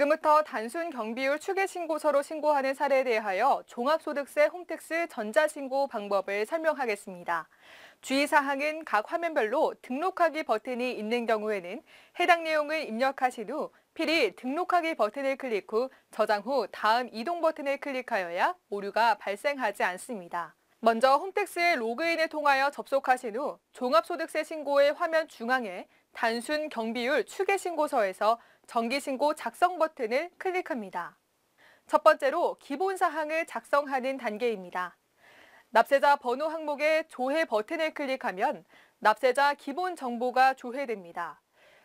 지금부터 단순 경비율 추계 신고서로 신고하는 사례에 대하여 종합소득세 홈택스 전자신고 방법을 설명하겠습니다. 주의사항은 각 화면별로 등록하기 버튼이 있는 경우에는 해당 내용을 입력하신 후 필히 등록하기 버튼을 클릭 후 저장 후 다음 이동 버튼을 클릭하여야 오류가 발생하지 않습니다. 먼저 홈택스에 로그인을 통하여 접속하신 후 종합소득세 신고의 화면 중앙에 단순 경비율 추계신고서에서 정기신고 작성 버튼을 클릭합니다. 첫 번째로 기본사항을 작성하는 단계입니다. 납세자 번호 항목의 조회 버튼을 클릭하면 납세자 기본 정보가 조회됩니다.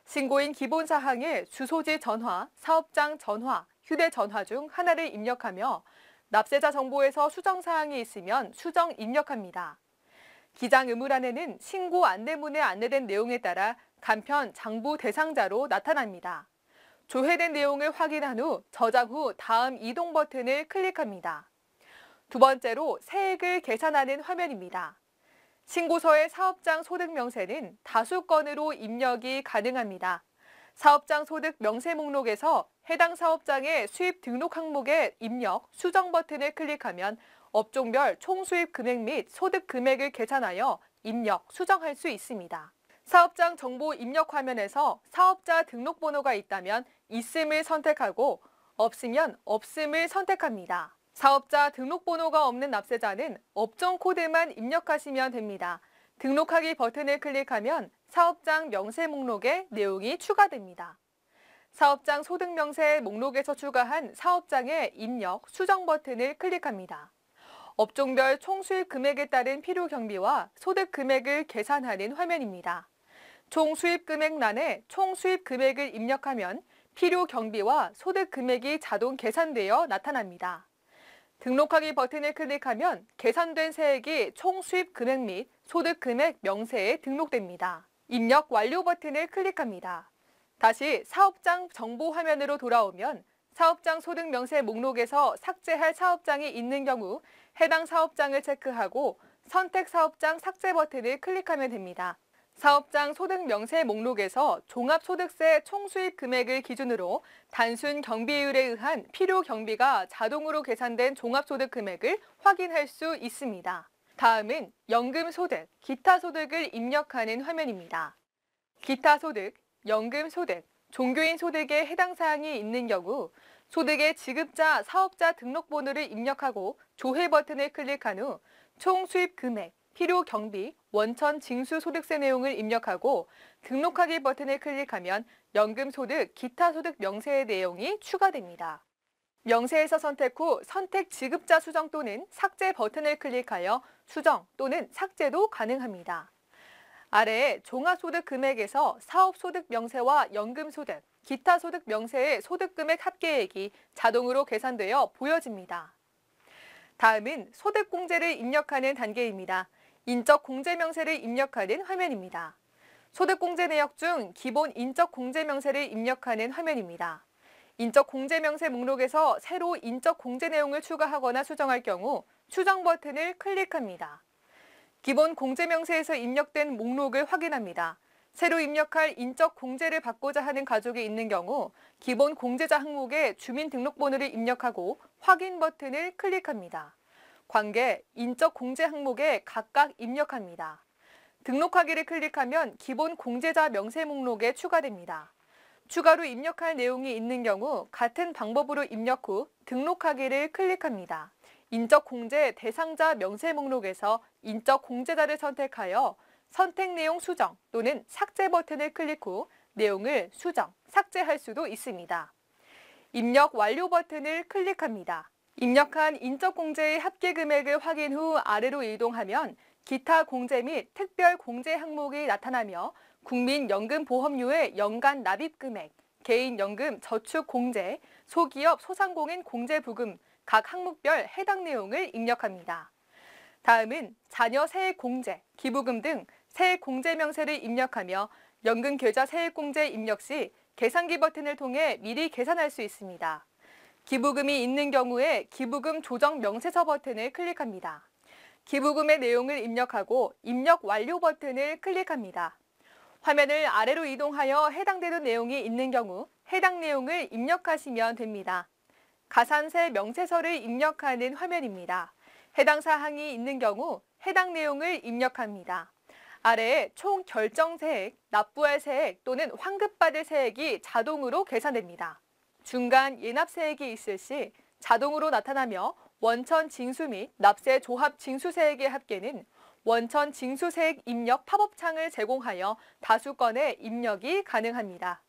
신고인 기본 사항에 주소지 전화, 사업장 전화, 휴대전화 중 하나를 입력하며 납세자 정보에서 수정 사항이 있으면 수정 입력합니다. 기장 의무란에는 신고 안내문에 안내된 내용에 따라 간편 장부 대상자로 나타납니다. 조회된 내용을 확인한 후 저장 후 다음 이동 버튼을 클릭합니다. 두 번째로 세액을 계산하는 화면입니다. 신고서의 사업장 소득 명세는 다수 건으로 입력이 가능합니다. 사업장 소득 명세 목록에서 해당 사업장의 수입 등록 항목에 입력 수정 버튼을 클릭하면 업종별 총수입 금액 및 소득 금액을 계산하여 입력, 수정할 수 있습니다. 사업장 정보 입력 화면에서 사업자 등록번호가 있다면 있음을 선택하고 없으면 없음을 선택합니다. 사업자 등록번호가 없는 납세자는 업종 코드만 입력하시면 됩니다. 등록하기 버튼을 클릭하면 사업장 명세 목록에 내용이 추가됩니다. 사업장 소득명세 목록에서 추가한 사업장의 입력, 수정 버튼을 클릭합니다. 업종별 총수익 금액에 따른 필요 경비와 소득 금액을 계산하는 화면입니다. 총 수입 금액란에 총 수입 금액을 입력하면 필요 경비와 소득 금액이 자동 계산되어 나타납니다. 등록하기 버튼을 클릭하면 계산된 세액이 총 수입 금액 및 소득 금액 명세에 등록됩니다. 입력 완료 버튼을 클릭합니다. 다시 사업장 정보 화면으로 돌아오면 사업장 소득 명세 목록에서 삭제할 사업장이 있는 경우 해당 사업장을 체크하고 선택 사업장 삭제 버튼을 클릭하면 됩니다. 사업장 소득 명세 목록에서 종합소득세 총수입 금액을 기준으로 단순 경비율에 의한 필요 경비가 자동으로 계산된 종합소득 금액을 확인할 수 있습니다. 다음은 연금소득, 기타소득을 입력하는 화면입니다. 기타소득, 연금소득, 종교인소득에 해당 사항이 있는 경우 소득의 지급자, 사업자 등록번호를 입력하고 조회 버튼을 클릭한 후총 수입 금액, 필요 경비, 원천 징수 소득세 내용을 입력하고 등록하기 버튼을 클릭하면 연금소득, 기타소득 명세의 내용이 추가됩니다. 명세에서 선택 후 선택 지급자 수정 또는 삭제 버튼을 클릭하여 수정 또는 삭제도 가능합니다. 아래에 종합소득 금액에서 사업소득 명세와 연금소득, 기타소득 명세의 소득금액 합계액이 자동으로 계산되어 보여집니다. 다음은 소득공제를 입력하는 단계입니다. 인적 공제 명세를 입력하는 화면입니다. 소득 공제 내역 중 기본 인적 공제 명세를 입력하는 화면입니다. 인적 공제 명세 목록에서 새로 인적 공제 내용을 추가하거나 수정할 경우 추정 버튼을 클릭합니다. 기본 공제 명세에서 입력된 목록을 확인합니다. 새로 입력할 인적 공제를 받고자 하는 가족이 있는 경우 기본 공제자 항목에 주민등록번호를 입력하고 확인 버튼을 클릭합니다. 관계, 인적 공제 항목에 각각 입력합니다. 등록하기를 클릭하면 기본 공제자 명세 목록에 추가됩니다. 추가로 입력할 내용이 있는 경우 같은 방법으로 입력 후 등록하기를 클릭합니다. 인적 공제 대상자 명세 목록에서 인적 공제자를 선택하여 선택 내용 수정 또는 삭제 버튼을 클릭 후 내용을 수정, 삭제할 수도 있습니다. 입력 완료 버튼을 클릭합니다. 입력한 인적공제의 합계 금액을 확인 후 아래로 이동하면 기타 공제 및 특별 공제 항목이 나타나며 국민연금보험료의 연간 납입금액, 개인연금 저축공제, 소기업 소상공인 공제부금 각 항목별 해당 내용을 입력합니다. 다음은 자녀 세액공제, 기부금 등 세액공제 명세를 입력하며 연금계좌 세액공제 입력 시 계산기 버튼을 통해 미리 계산할 수 있습니다. 기부금이 있는 경우에 기부금 조정 명세서 버튼을 클릭합니다. 기부금의 내용을 입력하고 입력 완료 버튼을 클릭합니다. 화면을 아래로 이동하여 해당되는 내용이 있는 경우 해당 내용을 입력하시면 됩니다. 가산세 명세서를 입력하는 화면입니다. 해당 사항이 있는 경우 해당 내용을 입력합니다. 아래에 총 결정 세액, 납부할 세액 또는 환급받을 세액이 자동으로 계산됩니다. 중간 예납세액이 있을 시 자동으로 나타나며 원천 징수 및 납세 조합 징수세액의 합계는 원천 징수세액 입력 팝업창을 제공하여 다수 건의 입력이 가능합니다.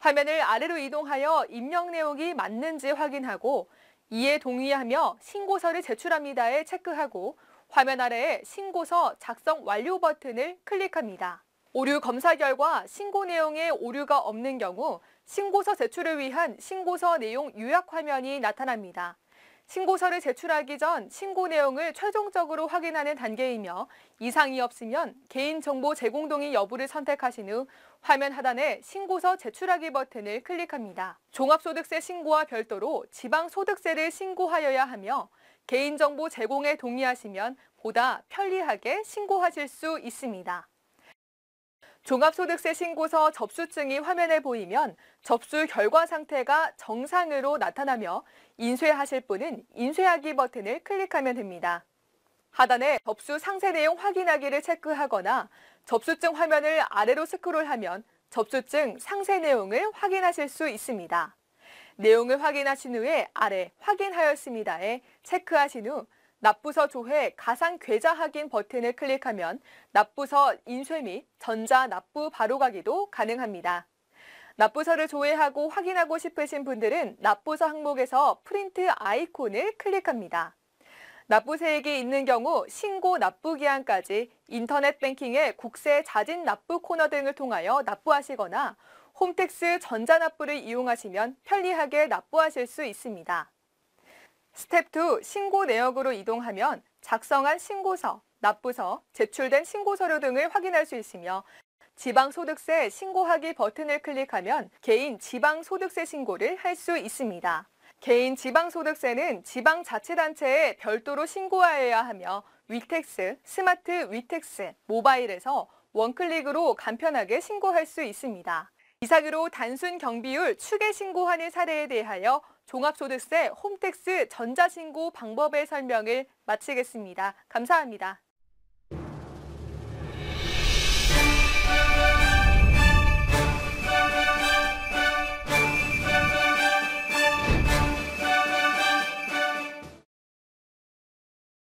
화면을 아래로 이동하여 입력 내용이 맞는지 확인하고 이에 동의하며 신고서를 제출합니다에 체크하고 화면 아래에 신고서 작성 완료 버튼을 클릭합니다. 오류 검사 결과 신고 내용에 오류가 없는 경우 신고서 제출을 위한 신고서 내용 요약 화면이 나타납니다. 신고서를 제출하기 전 신고 내용을 최종적으로 확인하는 단계이며 이상이 없으면 개인정보 제공 동의 여부를 선택하신 후 화면 하단에 신고서 제출하기 버튼을 클릭합니다. 종합소득세 신고와 별도로 지방소득세를 신고하여야 하며 개인정보 제공에 동의하시면 보다 편리하게 신고하실 수 있습니다. 종합소득세 신고서 접수증이 화면에 보이면 접수 결과 상태가 정상으로 나타나며 인쇄하실 분은 인쇄하기 버튼을 클릭하면 됩니다. 하단에 접수 상세 내용 확인하기를 체크하거나 접수증 화면을 아래로 스크롤하면 접수증 상세 내용을 확인하실 수 있습니다. 내용을 확인하신 후에 아래 확인하였습니다에 체크하신 후 납부서 조회 가상 계좌 확인 버튼을 클릭하면 납부서 인쇄 및 전자 납부 바로가기도 가능합니다. 납부서를 조회하고 확인하고 싶으신 분들은 납부서 항목에서 프린트 아이콘을 클릭합니다. 납부세액이 있는 경우 신고 납부기한까지 인터넷 뱅킹의 국세 자진 납부 코너 등을 통하여 납부하시거나 홈택스 전자납부를 이용하시면 편리하게 납부하실 수 있습니다. 스텝 2 신고 내역으로 이동하면 작성한 신고서, 납부서, 제출된 신고 서류 등을 확인할 수 있으며 지방소득세 신고하기 버튼을 클릭하면 개인 지방소득세 신고를 할 수 있습니다. 개인 지방소득세는 지방자치단체에 별도로 신고하여야 하며 위텍스, 스마트 위텍스, 모바일에서 원클릭으로 간편하게 신고할 수 있습니다. 이사기로 단순 경비율 추계 신고하는 사례에 대하여 종합소득세 홈택스 전자신고 방법의 설명을 마치겠습니다. 감사합니다.